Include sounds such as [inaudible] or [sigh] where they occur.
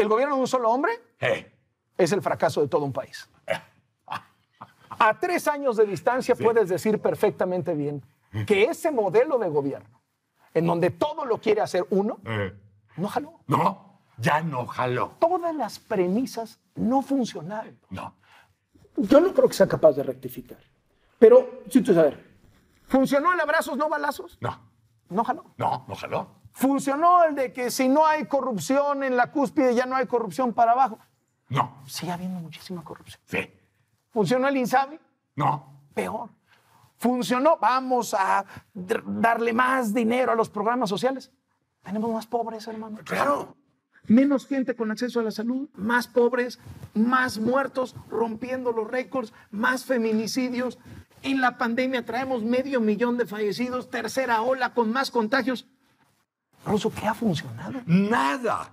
El gobierno de un solo hombre es el fracaso de todo un país. [laughs] A tres años de distancia puedes decir perfectamente bien que ese modelo de gobierno, en donde todo lo quiere hacer uno, no jaló. No, ya no jaló. Todas las premisas no funcionaron. No. Yo no creo que sea capaz de rectificar. Pero, si tú sabes, ¿funcionó el abrazos, no balazos? No. ¿No jaló? No, no jaló. ¿Funcionó el de que si no hay corrupción en la cúspide ya no hay corrupción para abajo? No. Sigue habiendo muchísima corrupción. Sí. ¿Funcionó el INSABI? No. Peor. ¿Funcionó? Vamos a darle más dinero a los programas sociales. Tenemos más pobres, hermano. Claro. Menos gente con acceso a la salud, más pobres, más muertos, rompiendo los récords, más feminicidios. En la pandemia traemos medio millón de fallecidos, tercera ola con más contagios eso ¿qué ha funcionado? Nada.